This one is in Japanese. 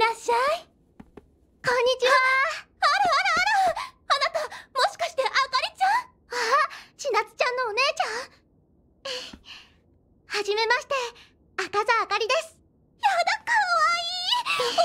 らっしゃいこんにちはあらあらあらあなたもしかしてあかりちゃんあ千夏ちゃんのお姉ちゃんはじめまして赤座あかりですやだかわいい